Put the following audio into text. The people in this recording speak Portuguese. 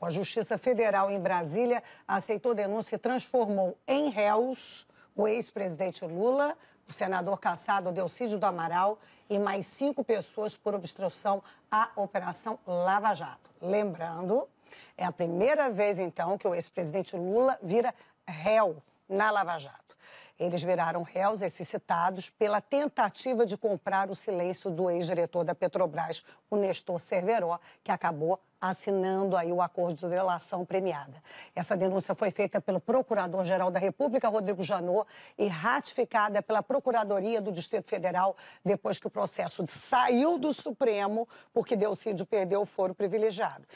A Justiça Federal em Brasília aceitou denúncia e transformou em réus o ex-presidente Lula, o senador caçado Delcídio do Amaral e mais cinco pessoas por obstrução à Operação Lava Jato. Lembrando, é a primeira vez então que o ex-presidente Lula vira réu na Lava Jato. Eles viraram réus, esses citados, pela tentativa de comprar o silêncio do ex-diretor da Petrobras, o Nestor Cerveró, que acabou assinando aí o acordo de delação premiada. Essa denúncia foi feita pelo Procurador-Geral da República, Rodrigo Janot, e ratificada pela Procuradoria do Distrito Federal depois que o processo saiu do Supremo, porque Delcídio perdeu o foro privilegiado.